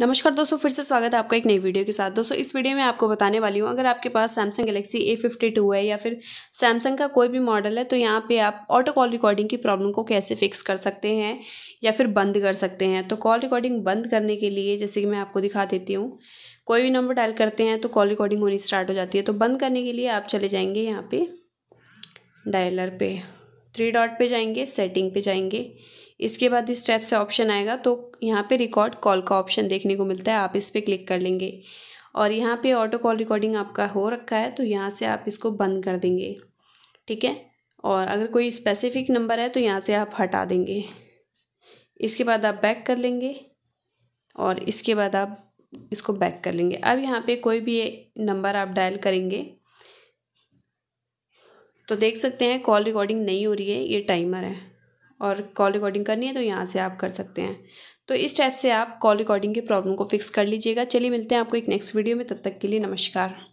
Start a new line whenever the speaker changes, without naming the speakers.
नमस्कार दोस्तों फिर से स्वागत है आपका एक नई वीडियो के साथ दोस्तों इस वीडियो में आपको बताने वाली हूँ अगर आपके पास Samsung Galaxy A fifty two है या फिर सैमसंग का कोई भी मॉडल है तो यहाँ पे आप ऑटो कॉल रिकॉर्डिंग की प्रॉब्लम को कैसे फिक्स कर सकते हैं या फिर बंद कर सकते हैं तो कॉल रिकॉर्डिंग बंद करने के लिए जैसे कि मैं आपको दिखा देती हूँ कोई भी नंबर डायल करते हैं तो कॉल रिकॉर्डिंग होनी स्टार्ट हो जाती है तो बंद करने के लिए आप चले जाएंगे यहाँ पर डायलर पर थ्री डॉट पे जाएंगे सेटिंग पे जाएंगे इसके बाद इस स्टेप से ऑप्शन आएगा तो यहाँ पे रिकॉर्ड कॉल का ऑप्शन देखने को मिलता है आप इस पर क्लिक कर लेंगे और यहाँ पे ऑटो कॉल रिकॉर्डिंग आपका हो रखा है तो यहाँ से आप इसको बंद कर देंगे ठीक है और अगर कोई स्पेसिफिक नंबर है तो यहाँ से आप हटा देंगे इसके बाद आप बैक कर लेंगे और इसके बाद आप इसको बैक कर लेंगे अब यहाँ पे कोई भी नंबर आप डायल करेंगे तो देख सकते हैं कॉल रिकॉर्डिंग नहीं हो रही है ये टाइमर है और कॉल रिकॉर्डिंग करनी है तो यहाँ से आप कर सकते हैं तो इस टाइप से आप कॉल रिकॉर्डिंग की प्रॉब्लम को फिक्स कर लीजिएगा चलिए मिलते हैं आपको एक नेक्स्ट वीडियो में तब तक के लिए नमस्कार